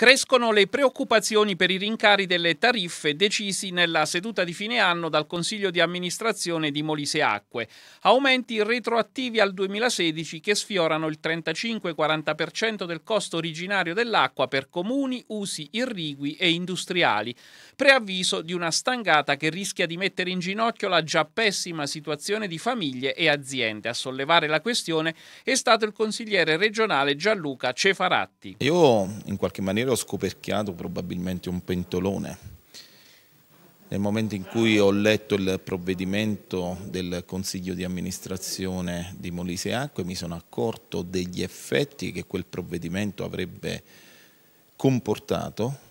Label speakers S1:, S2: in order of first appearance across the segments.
S1: Crescono le preoccupazioni per i rincari delle tariffe decisi nella seduta di fine anno dal Consiglio di amministrazione di Molise Acque. Aumenti retroattivi al 2016 che sfiorano il 35-40% del costo originario dell'acqua per comuni, usi irrigui e industriali. Preavviso di una stangata che rischia di mettere in ginocchio la già pessima situazione di famiglie e aziende. A sollevare la questione è stato il consigliere regionale Gianluca Cefaratti. Io
S2: in qualche maniera ho scoperchiato probabilmente un pentolone. Nel momento in cui ho letto il provvedimento del Consiglio di amministrazione di Molise Acque mi sono accorto degli effetti che quel provvedimento avrebbe comportato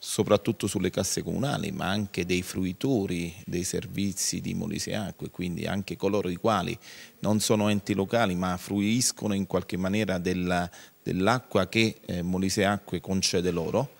S2: soprattutto sulle casse comunali, ma anche dei fruitori dei servizi di Molise Acque, quindi anche coloro i quali non sono enti locali ma fruiscono in qualche maniera della, dell'acqua che eh, Molise Acque concede loro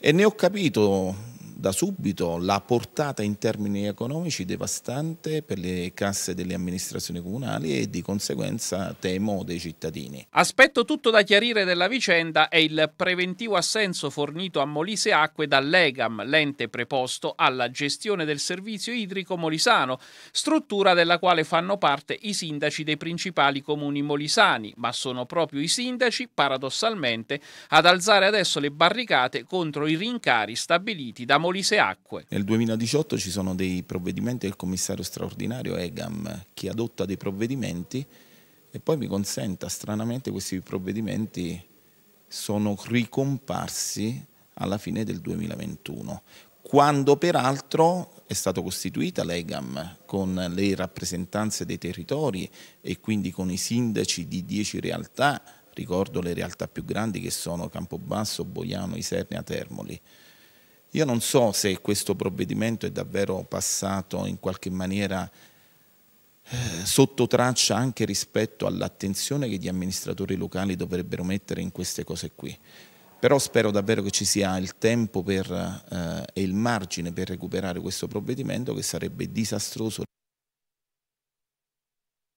S2: e ne ho capito da subito la portata in termini economici devastante per le casse delle amministrazioni comunali e di conseguenza temo dei cittadini.
S1: Aspetto tutto da chiarire della vicenda è il preventivo assenso fornito a Molise Acque dall'EGAM, l'ente preposto alla gestione del servizio idrico molisano, struttura della quale fanno parte i sindaci dei principali comuni molisani, ma sono proprio i sindaci, paradossalmente, ad alzare adesso le barricate contro i rincari stabiliti da Molise Molise Acque.
S2: Nel 2018 ci sono dei provvedimenti del commissario straordinario EGAM che adotta dei provvedimenti e poi mi consenta, stranamente questi provvedimenti sono ricomparsi alla fine del 2021, quando peraltro è stata costituita l'EGAM con le rappresentanze dei territori e quindi con i sindaci di dieci realtà, ricordo le realtà più grandi che sono Campobasso, Boiano, Isernia, Termoli. Io non so se questo provvedimento è davvero passato in qualche maniera eh, sotto traccia anche rispetto all'attenzione che gli amministratori locali dovrebbero mettere in queste cose qui. Però spero davvero che ci sia il tempo per, eh, e il margine per recuperare questo provvedimento che sarebbe disastroso